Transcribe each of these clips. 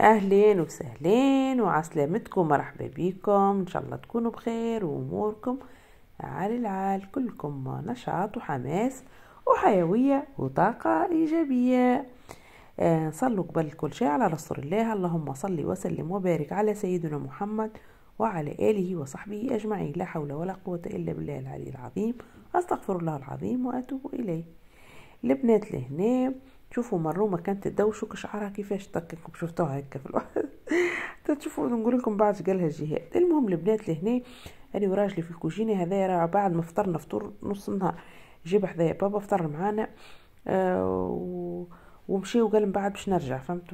اهلين وسهلين وعسلامتكم مرحبا بيكم ان شاء الله تكونوا بخير واموركم عال العال كلكم نشاط وحماس وحيوية وطاقة إيجابية آه صلوا قبل كل شيء على رسول الله اللهم صل وسلم وبارك على سيدنا محمد وعلى آله وصحبه أجمعين لا حول ولا قوة إلا بالله العلي العظيم أستغفر الله العظيم وأتوب إليه البنات لهنا شوفوا ما كانت تدوشك شعرها كيفاش طككم شفتوها هكا في الوقت تشوفوا نقول لكم بعد قالها الجهاد المهم البنات لهنا انا وراجلي في الكوجينه هذايا راه بعد ما فطرنا فطور نص النهار جيب حذايا بابا فطر معانا آه و... ومشي وقال من بعد باش نرجع فهمت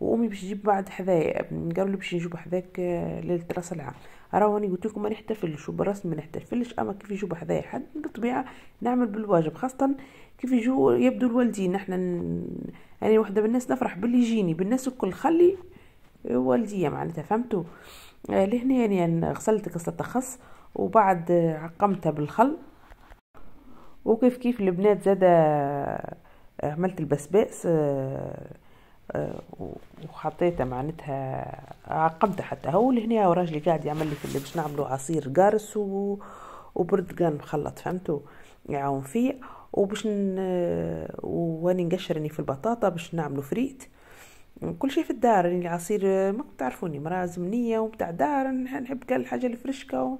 وامي باش تجيب بعد حذايا قالوا لي باش نجيب حذاك ليله آه، راس العام راهو راني قلت لكم ما نحتفلش وبالرسم ما نحتفلش اما كيف يجيب حذايا حد بالطبيعه نعمل بالواجب خاصه كيف يجو يبدو الوالدين نحن يعني وحده من الناس نفرح باللي يجيني بالناس الكل خلي والدي معناتها فهمتوا آه، لهنا يعني, غسلت غسلة خس وبعد عقمتها بالخل وكيف كيف البنات زاد آه، آه، عملت البسباس وحطيتها معناتها عقمتها حتى هو لهنا وراجلي قاعد يعمل لي في اللي باش نعملو عصير قارس وبرتقال مخلط فهمتوا يعاون فيه وباش ن... واني نقشر في البطاطا باش نعملو فريت كل شيء في الدار يعني العصير ما تعرفوني مرا زمنيه وبتاع دار نحب كل الحاجه الفريشكه وما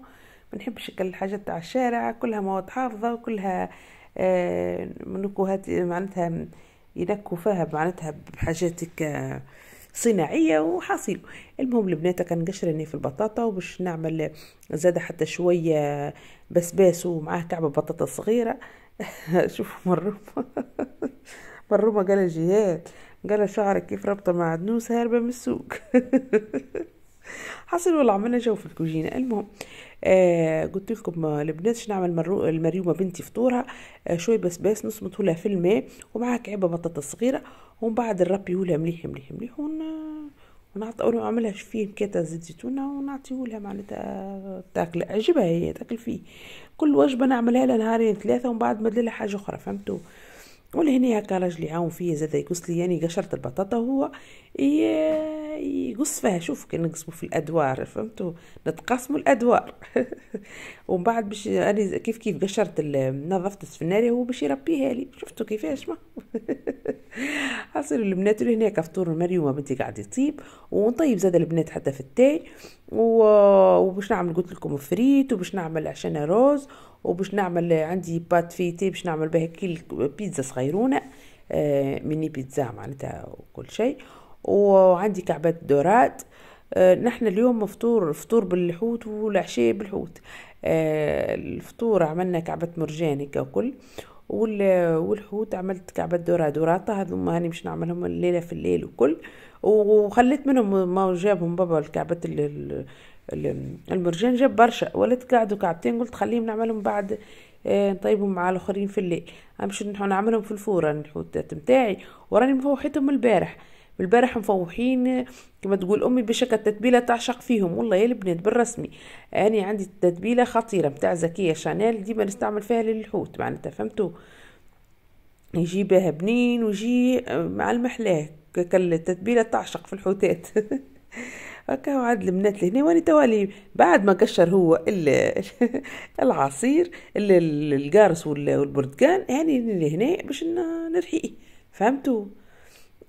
نحبش كل الحاجه تاع الشارع كلها مواد حافظه وكلها آه، منكوهات معناتها ينكو فيها معناتها بحاجات هكا آه، صناعيه وحصيل المهم البنات كان قشرني في البطاطا وباش نعمل زاده حتى شويه بسباس ومعاه كعبه بطاطا صغيره شوف مرومة مرومة قال جهاد قال شعرك كيف رابطه مع دنوس هاربه من السوق حصل والله عملنا جو في الكوجينه المهم آه قلت لكم البنات شنو نعمل مرو... المريومه بنتي فطورها آه شوي بسباس نص لها في الماء ومعها كعبه بطاطا صغيره ومن بعد نربيه مليح مليح مليح ون... نعط نعملها فيه كيتا زيت زيتونة ونعطيهولها معناتها تاكل عجبها هي تاكل فيه كل وجبة نعملها لها نهارين ثلاثة ومن بعد نبدل حاجة أخرى فهمتوا ولهنا هكا راجلي عاون فيا زاد يقص لي يعني قشرت البطاطا وهو يقص فيها شوف كي نقسموا في الادوار فهمتوا نتقاسموا الادوار ومن بعد باش انا كيف كيف قشرت نظفت السفناري هو باش يربيها لي شفتوا كيفاش ما حصل البنات اللي هناك فطور مريومه بنتي قاعد يطيب ونطيب زاد البنات حتى في التاي وباش نعمل قلت لكم فريت وباش نعمل عشان روز وباش نعمل عندي بات فيتي باش نعمل بها كل بيتزا صغيرونه آه ميني بيتزا معناتها وكل شيء وعندي كعبات دورات آه، نحن اليوم مفطور فطور بالحوت والعشاء بالحوت آه، الفطور عملنا كعبة مرجان هكا وكل والحوت عملت كعبة دورة دوراتا هذوما هاني باش نعملهم الليلة في الليل وكل وخليت منهم ما جابهم بابا الكعبة المرجان جاب برشا ولد قعدوا كعبتين قلت خليهم نعملهم بعد آه، نطيبهم مع الاخرين في الليل نحن نعملهم في الفوره الحوتات نتاعي وراني مفوحتهم البارح والبارح مفوحين كما تقول امي بشكل التتبيله تعشق فيهم والله يا البنات بالرسمي انا عندي تتبيله خطيره متاع زكيه شانيل ديما نستعمل فيها للحوت معناتها فهمتوا يجي بها بنين ويجي آه، مع المحلاه التتبيله تعشق في الحوتات هكا وعد البنات لهنا وانا توالي بعد ما قشر هو العصير القارص والبرتقال هاني يعني لهنا باش نرحيه فهمتوا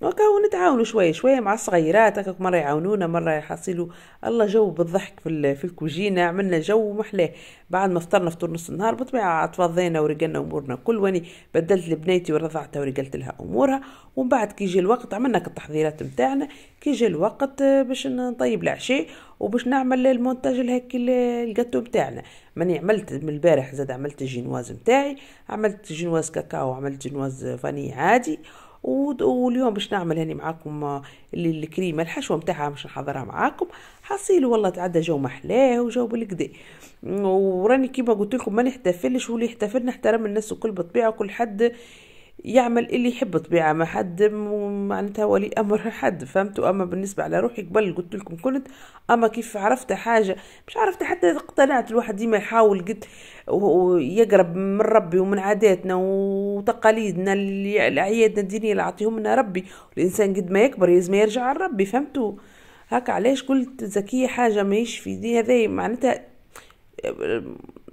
وكاو نتعاونوا شويه شويه مع الصغيرات هكاك مره يعاونونا مره يحصلوا الله جو بالضحك في في الكوجينه عملنا جو محلاه بعد ما فطرنا فطور نص النهار بطبيعه تفضينا ورجلنا امورنا كل واني بدلت لبنيتي ورضعتها ورجلت لها امورها ومن بعد كي يجي الوقت عملنا التحضيرات نتاعنا كي يجي الوقت آه، باش نطيب العشاء وباش نعمل المونتاج الهكي الجاتو نتاعنا ماني عملت من البارح زاد عملت الجينواز نتاعي عملت جينواز كاكاو عملت جينواز فاني عادي واليوم باش نعمل هاني معاكم الكريمه الحشوه نتاعها باش نحضرها معاكم حصيل والله تعدى جو محلاه وجو بالكدا وراني كيما قلت لكم ما نحتفلش واللي يحتفل نحترم الناس الكل بطبيعه كل حد يعمل اللي يحب طبيعة ما حد معناتها ولي أمر حد فهمتوا أما بالنسبة على روحي قبل قلت لكم كنت أما كيف عرفت حاجة مش عرفت حتى اقتنعت الواحد ديما يحاول قد ويقرب من ربي ومن عاداتنا وتقاليدنا الأعيادنا الدينية اللي أعطيهم لنا ربي الإنسان قد ما يكبر لازم يرجع لربي فهمتوا هكا علاش قلت زكية حاجة ماهيش في دي هذي معناتها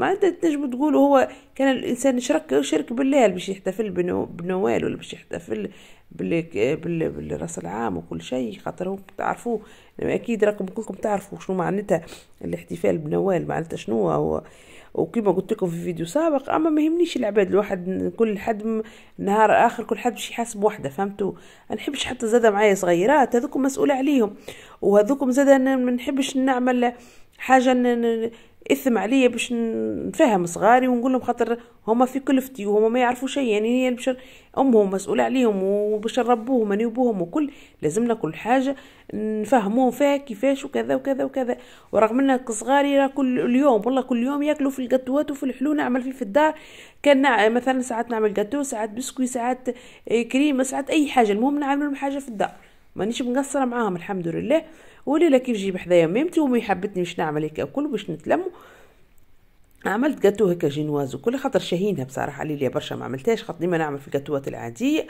انت تنجم تقولوا هو كان الانسان شرك شرك بالله باش يحتفل بنوال ولا باش يحتفل بالراس العام وكل شيء خاطر تعرفوه يعني اكيد راكم كلكم تعرفوا شنو معناتها الاحتفال بنوال معناتها شنو هو وكما قلت لكم في فيديو سابق اما ما يهمنيش العباد الواحد كل حد نهار اخر كل حد باش يحاسب وحده فهمتوا ما نحبش حتى زاده معايا صغيرات هذوكم مسؤوله عليهم وهذوكم زاده ما نحبش نعمل حاجه اثم عليا باش نفهم صغاري ونقول لهم خاطر هما في كلفتي وهما ما يعرفوا شيء يعني هي البشر امهم مسؤوله عليهم وباش نربوهم اني وبوهم وكل لازمنا كل حاجه نفهموهم فيها كيفاش وكذا وكذا وكذا ورغم ان صغاري راه كل يوم والله كل يوم ياكلوا في القطوات وفي الحلو نعمل فيه في الدار كان مثلا ساعات نعمل قطو ساعات بسكوي ساعات إيه، كريمه ساعات اي حاجه المهم نعمل لهم حاجه في الدار مانيش مقصره معاهم الحمد لله وليلى كي جيب ميمتي ومي حبتني باش نعمل هكا الكل باش نتلمو عملت جاتو هكا جينواز وكل خاطر شاهينها بصراحه ليلى برشا ما عملتهاش خاطر ديما نعمل في الجاتوات العاديه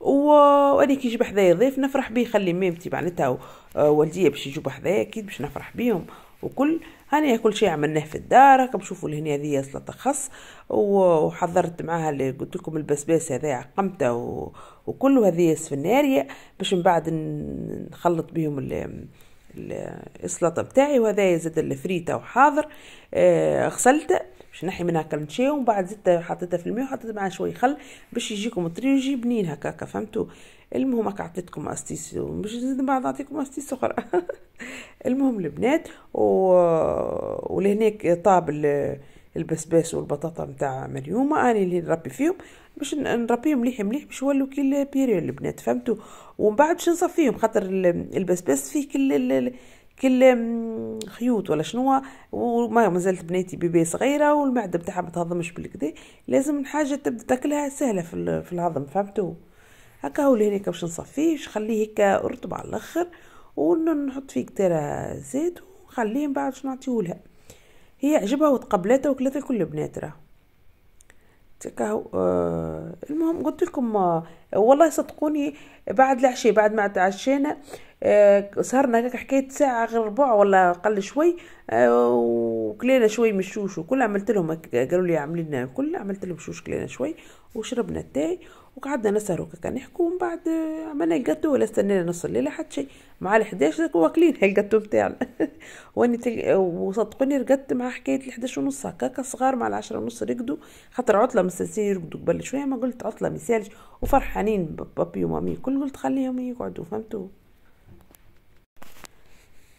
وانا كي يجي بحذايا ضيف نفرح بيه خلي ميمتي معناتها آه، والدي باش يجيبوا بحذايا اكيد باش نفرح بيهم وكل هاني كل شيء عملناه في الدار راكم تشوفوا لهنا هذه سلطه خس وحضرت معاها اللي قلت لكم البسباس هذا عقمته و... وكل هذه سفناريه باش من بعد نخلط بهم السلطه بتاعي وهذا زاد الفريته وحاضر آه، غسلته باش نحي منها كلمشيه ومن بعد زدت حطيتها في الماء وحطيت معاه شويه خل باش يجيكم طري ويجي بنين هكاكا فهمتوا المهم هكا عطيتكم استيس باش نزيد بعد نعطيكم استيس اخرى المهم البنات و... ولهناك طاب البسباس والبطاطا نتاع مريومه اني اللي نربي فيهم باش نربيهم مليح مليح باش يولوا كي البيريون البنات فهمتوا ومن بعد باش نصفيهم خاطر البسباس فيه كل كل خيوط ولا شنو وما مازالت بنيتي بيبي صغيره والمعده بتاعها ما تهضمش بالكدا لازم حاجه تبدا تاكلها سهله في في الهضم فهمتوا هكا هو لهنا باش نصفيه باش نخليه هكا رطب على الاخر ونحط فيه كتيرة زيت ونخليه من بعد باش لها هي عجبها وتقبلتها وكلتها كل بنات راه تلك آه المهم قلت لكم آه والله صدقوني بعد العشاء بعد ما تعشينا آه حكيت ساعة غير ربع ولا أقل شوي آه وكلينا شوي من الشوش وكل عملت لهم قالوا لي عاملين كل عملت لهم شوش كلينا شوي وشربنا التاي وقعدنا نسهروا كان نحكوا ومن بعد عملنا الجاتو ولا استنينا نص الليل حتى شيء مع ال11 واكلين الجاتو بتاعنا واني تل... وصدقوني رقدت مع حكايه ال11 ونص هكاك صغار مع العشرة ونص رقدوا خاطر عطله مستنسين يرقدوا قبل شويه ما قلت عطله مثالش وفرحانين بابي ومامي كل قلت خليهم يقعدوا فهمتوا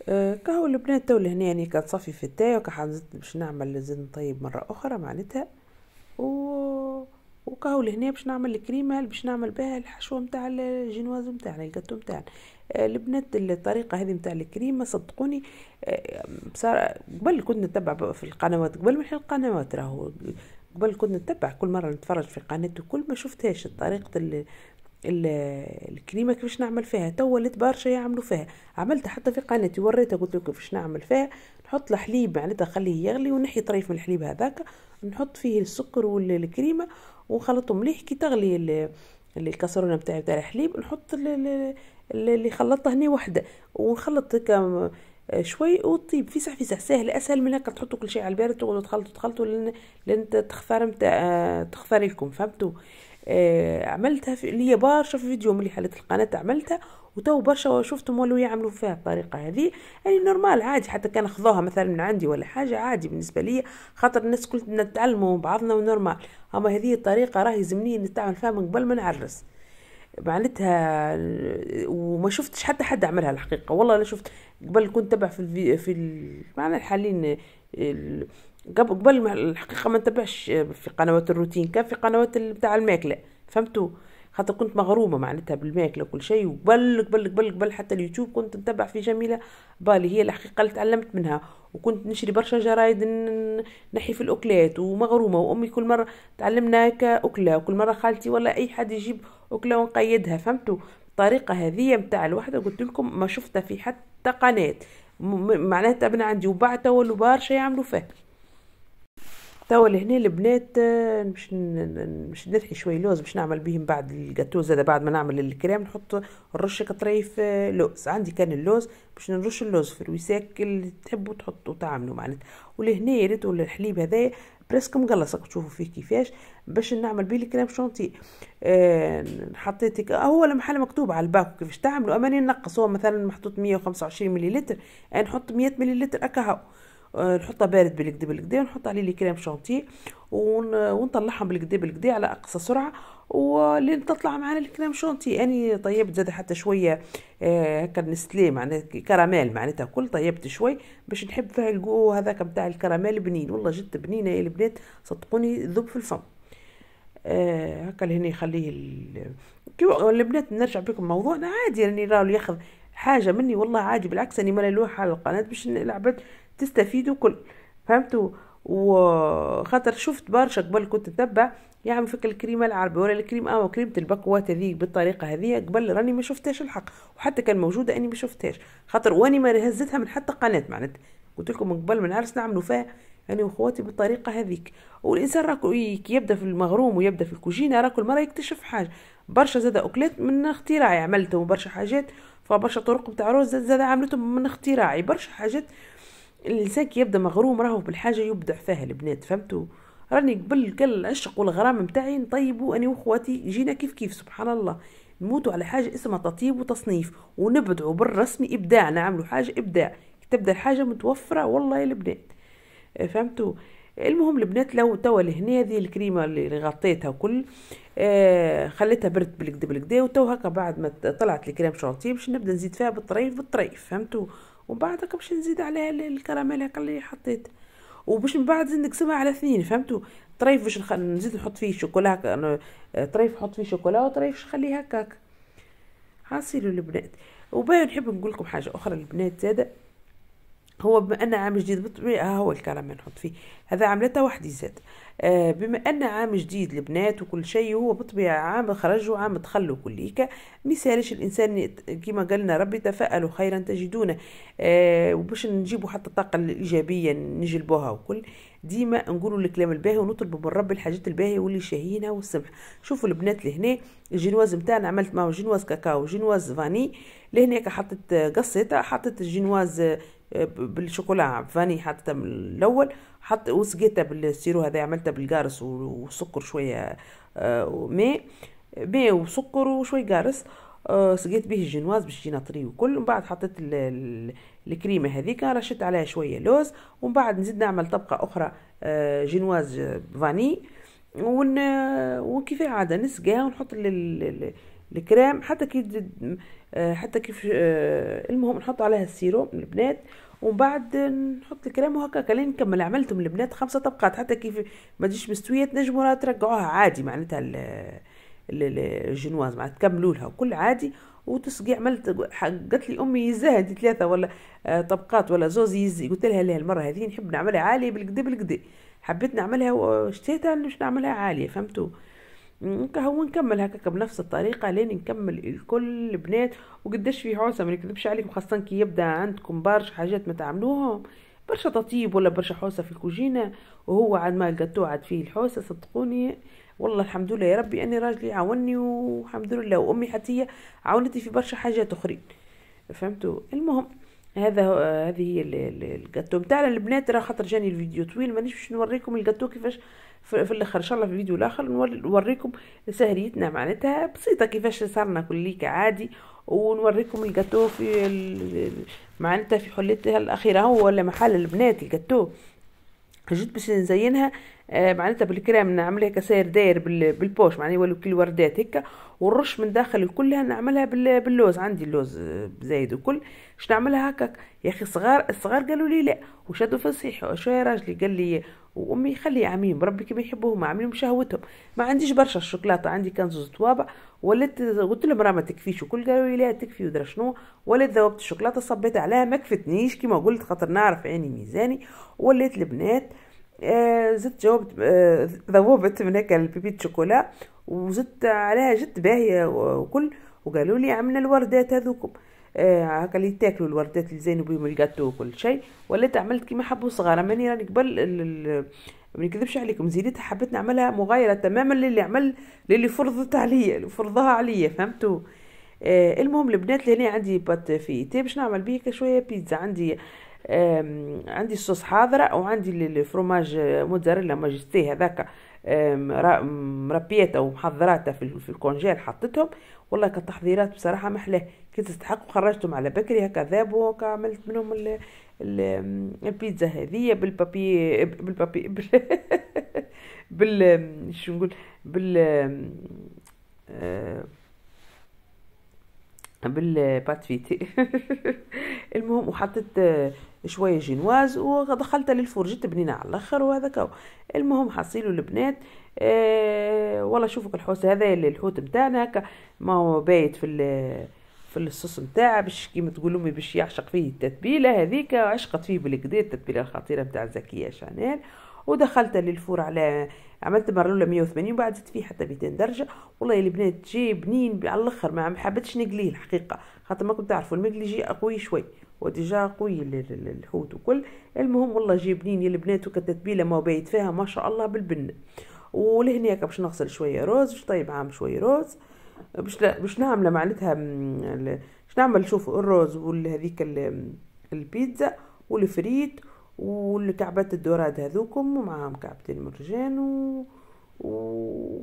آه، كهو البنات تو لهنا يعني كتصفي في التاي وكحزت باش نعمل زيت طيب مره اخرى معناتها و وكاهو لهنا باش نعمل الكريمه باش نعمل بها الحشوه نتاع الجينواز نتاعنا الكاتو نتاعنا آه، البنات الطريقه هذه نتاع الكريمه صدقوني آه، قبل كنت نتبع في القنوات قبل من القنوات راهو قبل كنت نتبع كل مره نتفرج في قناه وكل ما شفتهاش طريقه الكريمه كيفاش نعمل فيها تو ولات برشا يعملوا فيها عملتها حتى في قناتي وريتها قلت لكم كيفاش نعمل فيها نحط الحليب معناتها خليه يغلي ونحي طريف من الحليب هذاك نحط فيه السكر والكريمه ونخلطهم مليح كي تغلي الكاسرونه نتاعي بتاع الحليب نحط اللي خلطته هنا وحده ونخلط هكا آه، شوي وطيب فيسع فيسع سهل اسهل من هكا تحطوا كل شيء على البارد تقعدوا تخلطوا تخلطوا لين تخفر نتاع آه، تخفر لكم فهمتوا آه، عملتها في ليا برشا في فيديو مليحه حلت القناه عملتها وتو برشا شفتهم ولو يعملوا فيها الطريقه هذه يعني نورمال عادي حتى كان خذوها مثلا من عندي ولا حاجه عادي بالنسبه لي خاطر الناس كل نتعلموا بعضنا ونورمال اما هذه الطريقه راهي زمنيه نتعمل فيها من قبل ما نعرس معناتها وما شفتش حتى حد عملها الحقيقه والله لا شفت قبل كنت تبع في الفي... في ال... معنا الحالين ال... قبل الحقيقه ما نتبعش في قنوات الروتين كان في قنوات بتاع الماكله فهمتوا خاطر كنت مغرومه معناتها بالماكله وكل شيء وقبل قبل قبل قبل حتى اليوتيوب كنت نتبع في جميله بالي هي الحقيقه اللي تعلمت منها وكنت نشري برشا جرايد نحي في الاكلات ومغرومه وامي كل مره تعلمنا كاكله وكل مره خالتي ولا اي حد يجيب اكله ونقيدها فهمتوا الطريقه هذه نتاع الوحده قلت لكم ما شفتها في حتى قناه معناتها ابن عندي وبعتها ولو برشا يعملوا فيه توا لهنا البنات باش باش نرحي شوي لوز باش نعمل بهم بعد الجاتو زاد بعد ما نعمل الكريم نحط نرش طريف لوز عندي كان اللوز باش نرش اللوز في الوساك اللي تحبوا تحطوا تعملوا معناتها ولهنا يا ريتو الحليب هذايا بريسك مقلص تشوفوا فيه كيفاش باش نعمل بيه الكريم شونتي آه حطيت آه، هو المحل مكتوب على الباكو كيفاش تعملوا اما ننقص هو مثلا محطوط 125 مليلتر انا نحط 100 مليلتر اكهو آه، نحطها بارد بالكدا بالكدا ونحط عليه لي كريم شانتيه ونطلعها بالكدا بالكدا على اقصى سرعه ولين تطلع معنا الكريم شانتي اني طيبت زاد حتى شويه آه، هكا نستلي معناتها كراميل معناتها كل طيبت شوي باش نحب فيها الجو هذاك بتاع الكراميل بنين والله جد بنينه إيه يا البنات صدقوني ذوب في الفم آه هكا لهنا يخليه ال... البنات نرجع بكم موضوعنا عادي راني يعني راهو ياخذ حاجه مني والله عادي بالعكس اني لوحه على القناه باش العباد تستفيدوا كل فهمتوا وخاطر شفت برشا قبل كنت نتبع يعني فيك الكريمه العربيه ولا الكريم او كريمه البكوات هذيك بالطريقه هذه قبل راني ما شفتهاش الحق وحتى كان موجوده اني ما شفتهاش خاطر واني ما هزتها من حتى قناه معناتها قلت لكم من قبل ما نعرف نعملوا فيها انا وخواتي بالطريقه هذيك والانسان راكو كي يبدا في المغروم ويبدا في الكوجينه راكو المره يكتشف حاجه برشا زاد اكلات من اختراعي عملتهم برشا حاجات فبرشا طرق بتاع رز زاد عملتهم من اختراعي برشا حاجات الانسان كي يبدا مغروم راهو بالحاجه يبدع فيها البنات فهمتوا راني قبل كل العشق والغرام متاعي نطيبو انا وخواتي جينا كيف كيف سبحان الله نموتوا على حاجه اسمها تطيب وتصنيف ونبدعوا بالرسم ابداع نعملوا حاجه ابداع تبدا الحاجه متوفره والله البنات آه، فهمتوا المهم البنات لو توا لهنا هذه الكريمه اللي غطيتها كل آه، خليتها برد بالكدا بالكدا وتو هكا بعد ما طلعت الكريم شانتيه باش نبدا نزيد فيها بالطريف بالطريف فهمتوا هكا باش نزيد عليها الكراميل هكا اللي حطيت وباش من بعد نقسمها على اثنين فهمتوا طريف باش نخ... نزيد نحط فيه شوكولا طريف نحط فيه شوكولا وطريف نخليه هكاك حاصلوا البنات وباه نحب نقول لكم حاجه اخرى البنات زاده هو بما ان عام جديد بالطبيعه ها هو اللي نحط فيه هذا عملته وحدي زاد آه، بما ان عام جديد البنات وكل شيء هو بالطبيعه عام خرج وعام تخلوا كليك ما يسالش الانسان كما قالنا ربي تفاءلوا خيرا تجدونه آه، وباش نجيبوا حتى الطاقه الايجابيه نجلبوها وكل ديما نقولوا الكلام الباهي ونطلبوا من ربي الحاجات الباهيه واللي شاهينا والسمح شوفوا البنات لهنا الجينواز نتاعنا عملت معه جينواز كاكاو جينواز فاني لهناك حطيت قصيتها حطيت الجينواز بالشوكولا فاني حطيتها من الاول حط وسقيتها بالسيرو هذا عملتها بالقارص وسكر شويه آه، ماء ماء وسكر وشوي قارص آه، سقيت به الجنواز باش يجينا طري وكل ومن بعد حطيت الكريمه هذيك رشيت عليها شويه لوز ومن بعد نزيد نعمل طبقه اخرى آه، جنواز فاني ون وكيف عاده نسقيها ونحط الكريم حتى كيف آه، حتى كيف آه، المهم نحط عليها السيروم البنات ومن بعد نحط الكريم وهكاك كلين نكمل عملتهم البنات خمسة طبقات حتى كيف ما تجيش مستويه تنجموا ترجعوها عادي معناتها الجنواز معناتها تكملوا لها وكل عادي وتسقي عملت قالت لي امي زهدي ثلاثه ولا آه، طبقات ولا زوز يزي قلت لها لا المره هذه نحب نعملها عاليه بالكدا بالكدا حبيت نعملها وشتيتها باش نعملها عاليه فهمتوا هو نكمل هكاك بنفس الطريقه لين نكمل الكل البنات وقداش فيه عوسه ما نكذبش عليكم خاصه كي يبدا عندكم برشا حاجات ما تعملوهم برشا تطيب ولا برشا حوسه في الكوجينه وهو عاد ما الجاتو عاد فيه الحوسه صدقوني والله الحمد لله يا ربي اني راجلي عاوني والحمد لله وامي حتى هي عاونتني في برشا حاجات اخرين فهمتوا المهم هذا هذه هي الجاتو نتاعنا البنات راه خاطر جاني الفيديو طويل مانيش باش نوريكم الجاتو كيفاش في الاخر ان شاء الله في فيديو الاخر نوريكم سهريتنا معناتها بسيطه كيفاش صارنا كليك عادي ونوريكم الجاتو في معناتها في حلتها الاخيره هو ولا محل البنات الجاتو جيت باش نزينها آه، معناتها بالكريم نعملها كسير داير بالبوش معناها يولوا كل وردات هكا والرش من داخل كلها نعملها باللوز عندي اللوز آه، زايد وكل باش نعملها هكاك يا اخي صغار الصغار قالوا لي لا وشدوا في الصحيح وشو يا راجلي قال لي وامي خلي عميم ربي كي بيحبوهم عاملين شهوتهم ما عنديش برشا الشوكولاته عندي كان زوج طوابع ولات قلت لهم راه ما تكفيش وكل قالوا لي لا تكفي ودرا شنو ولات ذوبت الشوكولاته صبيت عليها ما كفتنيش كيما قلت خاطر نعرف عيني ميزاني ولات البنات آه زدت جاوبت آه ذوبت من هكا البيبي شوكولا وزدت عليها جد باهيه وكل وقالوا لي عملنا الوردات هذوكم آه، هكا اللي تاكلوا الوردات اللي زينوا بيهم الجاتو وكل شيء وليت عملت كيما حبوا صغار ماني راني قبل ما نكذبش عليكم زينتها حبيت نعملها مغايره تماما للي عمل للي فرضت عليا فرضها عليا فهمتوا آه المهم البنات اللي هنا عندي بات فيتي باش نعمل بيه شويه بيتزا عندي عندي الصوص حاضره وعندي الفروماج موتزاريلا ماجستي هذاك مربيتها ومحضراتها في, في الكونجيل حطتهم والله كانت تحضيرات بصراحه محله كنت تستحق خرجتهم على بكري هكا ذابوا هكا عملت منهم ال البيتزا هذية بالبابي بالبابي بال, بال شو نقول بال آه، بالباتفيتي المهم وحطيت شويه جينواز ودخلت للفرجة تبنينا على الاخر وهذاك المهم حصيلوا البنات آه والله شوفوا الحوت هذا اللي الحوت نتاعنا هكا ما هو بايت في في الصوص نتاعها باش كيما تقول امي باش يعشق فيه التتبيله هذيك عشقت فيه بالكدا التتبيله الخطيره نتاع زكيه شانيل ودخلت للفور على عملت الاولى 180 وبعد زدت فيه حتى 200 درجه والله البنات تجي بنين على الاخر ما حبيتش نقليه الحقيقه خاطر ما كنت تعرفوا المقلي جي قوي شوي وديجا قوي الحوت وكل المهم والله جي بنين يا البنات وكالتتبيله ما بايت فيها ما شاء الله بالبن ولهناك باش نغسل شويه روز باش طيب عام شويه روز باش باش نعمله معناتها باش نعمل شوف الروز وهذيك البيتزا والفريت والكعبات الدوراد هذوكم ومعاهم كعبتين مرجان و... و...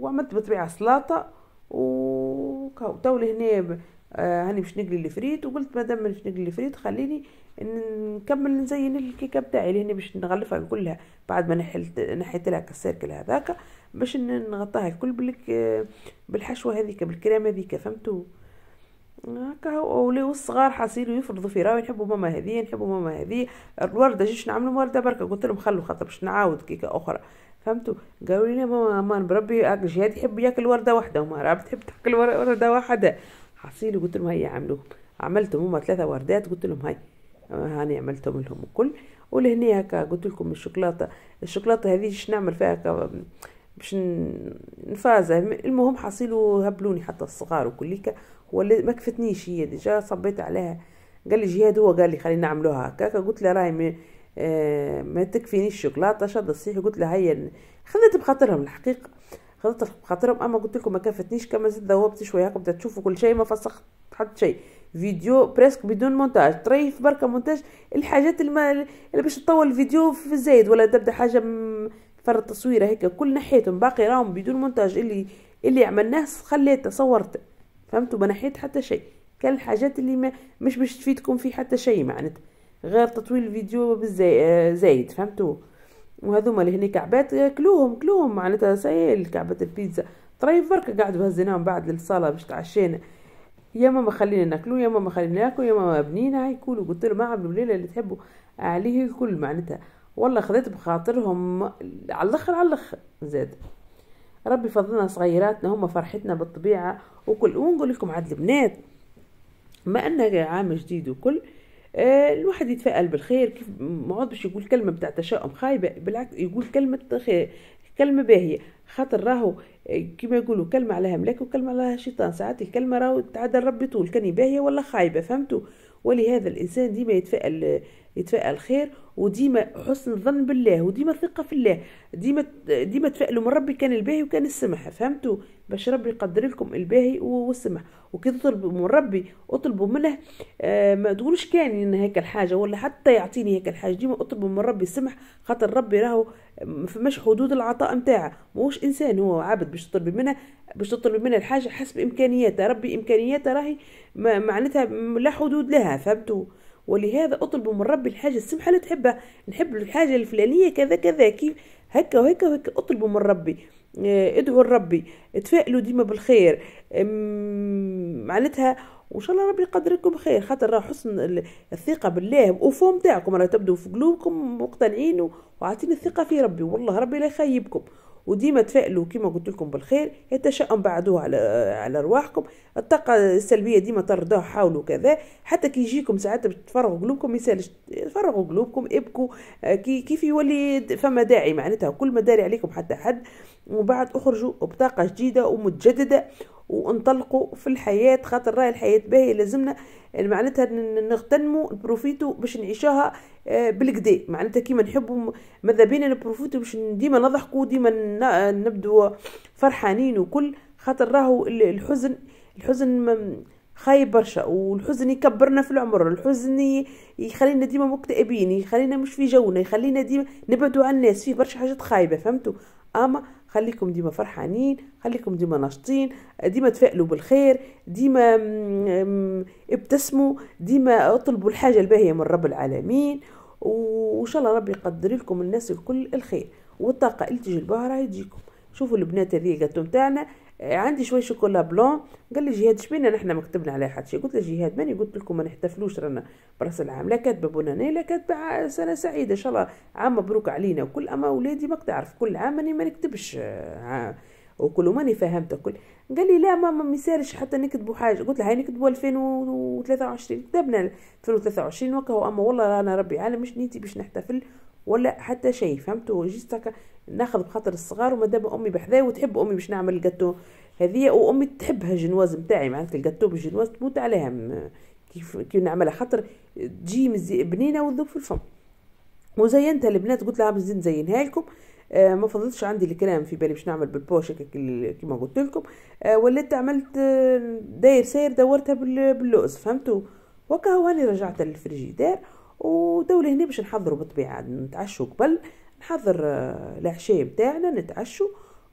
وعملت بالطبيعة سلاطة وكو تو لهنا ب... آه هاني باش نقلي الفريت وقلت مادام باش نقلي الفريت خليني نكمل نزين الكيكه بتاعي لهنا باش نغلفها كلها بعد ما نحلت نحيت لها السيركل هذاك باش نغطاها الكل بالك بالحشوه هذيك بالكريمه هذيك فهمتوا هكا وولي والصغار حاصيلو يفرضوا في راوي نحبوا ماما هذه نحبوا ماما هذه الورده جيش نعملوا ورده بركه قلت لهم خلوا خاطر باش نعاود كيكه اخرى فهمتوا قالوا لي ماما امان بربي جهاد يحب ياكل ورده واحده وما راه تحب تاكل ورده واحده حاصيلو قلت لهم هيا عملوهم عملتهم هما ثلاثه وردات قلت لهم هاي هاني عملتهم لهم الكل ولهنا هكا قلت لكم الشوكولاته الشوكولاته هذه باش نعمل فيها هكا باش نفازه المهم حاصيلو هبلوني حتى الصغار وكليكه واللي ما كفتنيش هي ديجا صبيت عليها قال لي جهاد هو قال لي خلينا نعملوها هكاك قلت له راهي آه، ما, تكفينيش الشوكولاته شد الصيح قلت له هيا خذت بخاطرهم الحقيقه خذت بخاطرهم اما قلت لكم ما كفتنيش كما زدت ذوبت شويه بدات تشوفوا كل شيء ما فسخت حتى شيء فيديو بريسك بدون مونتاج طريف بركة مونتاج الحاجات اللي باش تطول الفيديو في الزايد ولا تبدا حاجه فر التصويره هيك كل نحيتهم باقي راهم بدون مونتاج اللي اللي عملناه خليته صورته فهمتوا ما نحيت حتى شيء كان الحاجات اللي ما مش باش تفيدكم في حتى شيء معناتها غير تطويل الفيديو بالزايد آه، فهمتوا وهذوما اللي هني كعبات آه، كلوهم كلوهم معناتها سايل كعبات البيتزا طري برك قعدوا هزيناهم بعد للصاله باش تعشينا يا ماما خلينا ناكلو يا ماما خلينا ناكلو يا ماما بنينا هيكولوا قلت ما اعملوا الليله اللي تحبوا عليه الكل معناتها والله خذيت بخاطرهم على الاخر على الاخر زاد ربي فضلنا صغيراتنا هما فرحتنا بالطبيعه وكل ونقول لكم عاد البنات ما أن عام جديد وكل آه، الواحد يتفائل بالخير كيف ما عاد باش يقول كلمه بتاع تشاؤم خايبه بالعكس يقول كلمه خير كلمه باهيه خاطر راهو آه، كما يقولوا كلمه عليها ملك وكلمه عليها شيطان ساعات الكلمه راهو تعدى ربي طول كان باهيه ولا خايبه فهمتوا ولهذا الانسان ديما يتفائل آه، يتفائل الخير وديما حسن الظن بالله وديما ثقه في الله ديما ديما تفائلوا من ربي كان الباهي وكان السمح فهمتوا باش ربي يقدر لكم الباهي والسمح وكي تطلبوا من ربي اطلبوا منه آه ما تقولوش كان هيك الحاجه ولا حتى يعطيني هيك الحاجه ديما اطلبوا من ربي السمح خاطر ربي راهو ما فماش حدود العطاء نتاعه ماهوش انسان هو عبد باش تطلبي منه باش تطلبي منه الحاجه حسب امكانياته ربي امكانياته راهي معناتها لا حدود لها فهمتوا ولهذا أطلب من ربي الحاجة السمحة اللي تحبها نحب الحاجة الفلانية كذا كذا كيف هكا وهكا وهكا أطلبوا من ربي آه، ادعوا لربي تفائلوا ديما بالخير معناتها وان شاء الله ربي يقدركم بخير خاطر راه حسن الثقه بالله وفو تاعكم راه تبدو في قلوبكم مقتنعين وعاطين الثقه في ربي والله ربي لا يخيبكم وديما تفائلوا كما قلت لكم بالخير التشاؤم بعدوه على على ارواحكم الطاقه السلبيه ديما طردوها حاولوا كذا حتى كي يجيكم ساعات باش تفرغوا قلوبكم يسالش تفرغوا قلوبكم ابكوا آه، كي كيف يولي فما داعي معناتها كل ما داري عليكم حتى حد وبعد اخرجوا بطاقة جديدة ومتجددة وانطلقوا في الحياة خاطر راهي الحياة باهية لازمنا يعني معناتها نغتنموا نبروفيتو باش نعيشوها آه، بالكدا معناتها كيما نحبوا ماذا بينا نبروفيتو باش ديما نضحكوا ديما نبدو فرحانين وكل خاطر راهو الحزن الحزن خايب برشا والحزن يكبرنا في العمر الحزن يخلينا ديما مكتئبين يخلينا مش في جونا يخلينا ديما نبعدوا عن الناس فيه برشا حاجات خايبه فهمتوا اما خليكم ديما فرحانين خليكم ديما ناشطين ديما تفائلوا بالخير ديما ابتسموا ديما اطلبوا الحاجه الباهيه من رب العالمين وان شاء الله ربي يقدر لكم الناس الكل الخير والطاقه اللي تجي تجيكم يجيكم شوفوا البنات هذه قالتهم تاعنا آه، عندي شوي شوكولا بلون قال لي جهاد شبينا نحنا ما كتبنا عليه حد شي قلت له جهاد ماني قلت لكم ما نحتفلوش رانا براس العام لا كاتبه بوناني لا كاتبه سنه سعيده ان شاء الله عام مبروك علينا وكل اما ولادي ما تعرف كل عام ماني ما نكتبش آه، وكل ماني فهمت كل قال لي لا ماما ما يسالش حتى نكتبوا حاجه قلت له هاي نكتبوا 2023 كتبنا 2023 هو اما والله انا ربي عالم مش نيتي باش نحتفل ولا حتى شيء فهمتوا جيت ناخذ بخاطر الصغار وما دام امي بحذايا وتحب امي باش نعمل الجاتو هذه وامي تحبها الجنواز نتاعي معناتها الجاتو بالجنواز تموت عليها كيف كي نعملها خاطر تجي بنينه وتذوب في الفم وزينتها البنات قلت لها بنزين زينها لكم آه ما فضلتش عندي الكلام في بالي باش نعمل بالبوش كما قلت لكم آه وليت عملت آه، داير ساير دورتها باللوز فهمتوا وكهو هاني رجعت للفريجيدار ودولة هنا باش نحضروا بالطبيعة نتعشوا قبل نحضر آه، العشاء بتاعنا نتعشوا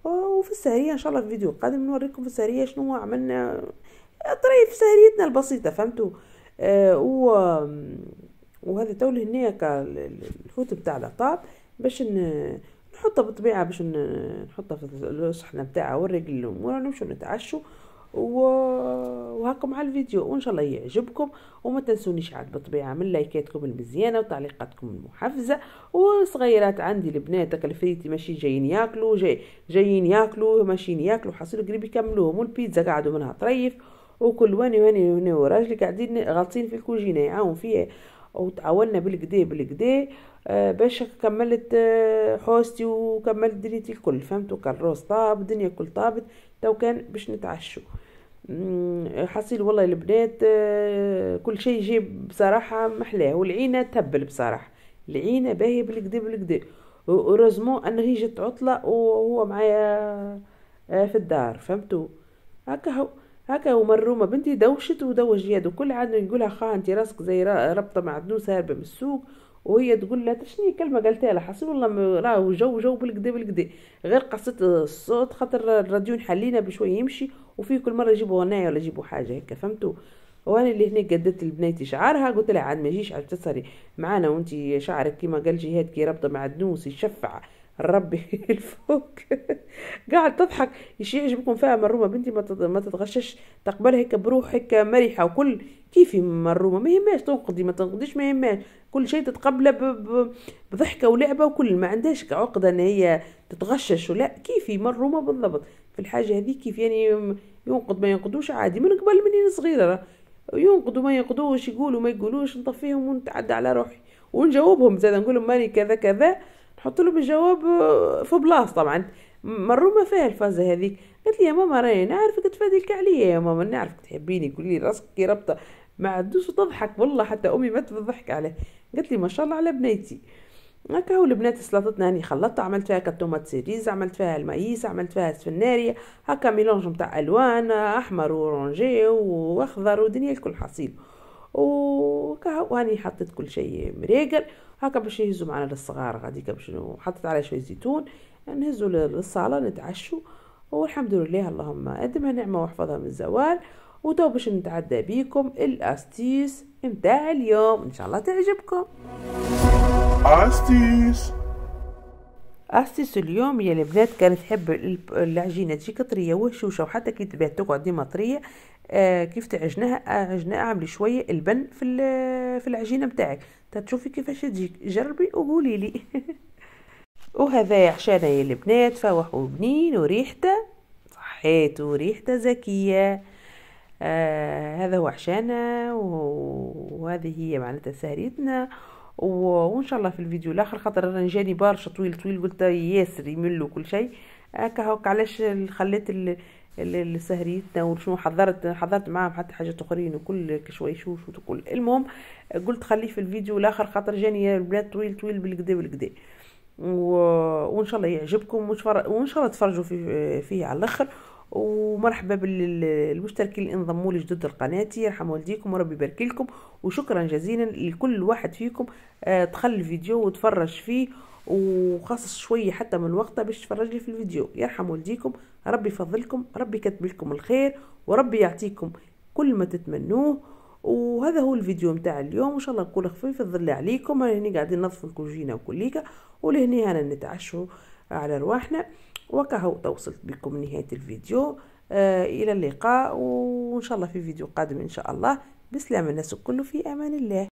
آه، وفي السهرية إن شاء الله في فيديو قادم نوريكم في السهرية شنو عملنا آه، طريف سهريتنا البسيطة فهمتوا آه و وهذا تولي هنا الحوت بتاع العطاب باش نحطها بالطبيعة باش نحطها في الصحنة بتاعها والرجل ونمشوا نتعشوا وهاكم مع الفيديو وان شاء الله يعجبكم وما تنسونيش عاد بالطبيعه من لايكاتكم المزيانه وتعليقاتكم المحفزه وصغيرات عندي البنات الفريتي ماشي جايين ياكلوا جاي جايين ياكلوا ماشيين ياكلوا حصلوا قريب يكملوهم والبيتزا قاعدوا منها طريف وكل واني واني واني وراجلي قاعدين غالطين في الكوجينه يعاون فيها وتعاوننا بالقدا بالقدا آه، باش كملت آه، حوستي وكملت دنيتي الكل فهمتوا كان الروز طاب الدنيا كل طابت تو كان باش نتعشوا حاسين والله البنات آه، كل شيء يجيب بصراحة محلاه والعينة تهبل بصراحة العينة باهي بالكدا بالكدا اوروزمون انه هي جت عطلة وهو معايا آه، في الدار فهمتوا هكا هو هكا مرومة بنتي دوشت ودوش يده كل عاد يقولها خا انتي راسك زي ربطة معدنوس هاربة من السوق وهي تقول لها شنو كلمه قالتها لها حسن والله راه جو جو بالكدا بالكدا غير قصت آه، الصوت خاطر الراديو نحلينا بشويه يمشي وفيه كل مره يجيبوا غنايه ولا يجيبوا حاجه هكا فهمتوا وانا اللي هنا قدت لبنيتي شعرها قلت لها عاد ما جيش عاد تسهري معانا وانت شعرك كيما قال جهاد كي رابطه مع الدنوس يشفع ربي الفوق قاعد تضحك ايش يعجبكم فيها مرومه بنتي ما تتغشش تقبلها هيك بروح هيك مرحه وكل كيفي مرومه ما يهمهاش تنقضي ما تنقضيش ما يهمهاش كل شيء تتقبله بضحكه ولعبه وكل ما عندهاش عقده ان هي تتغشش ولا كيفي مرومه بالضبط في الحاجه هذه كيف يعني ينقض ما ينقضوش عادي من قبل مني صغيره ينقضوا ما ينقضوش يقولوا ما يقولوش نطفيهم ونتعدى على روحي ونجاوبهم زاد نقول لهم ماني كذا كذا حط لهم الجواب آه، في بلاص طبعا مروا ما فيها الفازة هذيك قالت لي يا ماما راني نعرفك تفادلك عليا يا ماما نعرفك تحبيني قولي راسك كي ربطة ما عدوش تضحك والله حتى امي مات بالضحك عليه قالت لي ما شاء الله على بنيتي هكا هو البنات سلطتنا هاني خلطت عملت فيها كالتومات سيريز عملت فيها المايس عملت فيها السفنارية هكا ميلونج متاع الوان احمر ورونجي واخضر ودنيا الكل حصيل هاني حطيت كل شيء مريقل هكا باش يهزوا معنا للصغار غاديكا باش حطيت عليه شويه زيتون يعني نهزوا للصاله نتعشوا والحمد لله اللهم ادمها نعمه واحفظها من الزوال وتو باش نتعدى بيكم الاستيس متاع اليوم ان شاء الله تعجبكم استيس استيس اليوم يا البنات كانت تحب العجينة تجي قطريه وهشوشة وحتى كي تبيع تقعد ديما طرية آه كيف تعجناها آه، عجناها اعملي شوية البن في في العجينة متاعك تتشوفي كيفاش تجيك جربي وقولي لي وهذا عشان يا البنات فواح بنين وريحته صحيت وريحته زكيه آه هذا هو عشانا وهذه هي معناتها سهريتنا وان شاء الله في الفيديو الاخر خاطر انا جاني بارش طويل طويل قلت ياسر يملو كل شيء هكا هوك علاش خليت اللي سهريتنا وشنو حضرت حضرت معاهم حتى حاجات اخرين وكل شوش وكل المهم قلت خليه في الفيديو الاخر خاطر جاني البنات طويل طويل بالقدا بالقدا و... وان شاء الله يعجبكم وشفر... وان شاء الله تفرجوا فيه, فيه على الاخر ومرحبا بالمشتركين اللي انضموا لي جدد لقناتي يرحم والديكم وربي يبارك لكم وشكرا جزيلا لكل واحد فيكم آه، دخل الفيديو وتفرج فيه وخصص شويه حتى من وقته باش تفرج لي في الفيديو يرحم والديكم ربي يفضلكم ربي يكتب لكم الخير وربي يعطيكم كل ما تتمنوه وهذا هو الفيديو نتاع اليوم ان شاء الله نكون خفيف الظل عليكم انا هنا قاعدين نظفوا الكوجينا وكليكا ولهني انا نتعشوا على رواحنا وكهو توصلت بكم نهايه الفيديو آه الى اللقاء وان شاء الله في فيديو قادم ان شاء الله بسلام الناس كله في امان الله